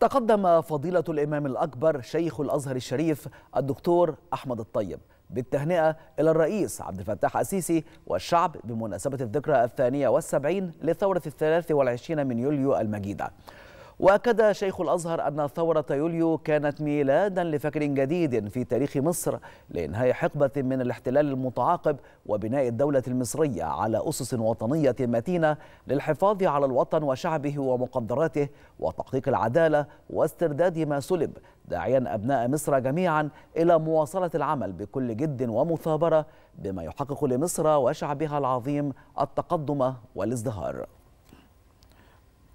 تقدم فضيلة الإمام الأكبر شيخ الأزهر الشريف الدكتور أحمد الطيب بالتهنئة إلى الرئيس عبد الفتاح السيسي والشعب بمناسبة الذكرى الثانية والسبعين لثورة الثلاث والعشرين من يوليو المجيدة وأكد شيخ الأزهر أن ثورة يوليو كانت ميلادا لفكر جديد في تاريخ مصر لإنهاء حقبة من الاحتلال المتعاقب وبناء الدولة المصرية على أسس وطنية متينة للحفاظ على الوطن وشعبه ومقدراته وتحقيق العدالة واسترداد ما سلب داعيا أبناء مصر جميعا إلى مواصلة العمل بكل جد ومثابرة بما يحقق لمصر وشعبها العظيم التقدم والازدهار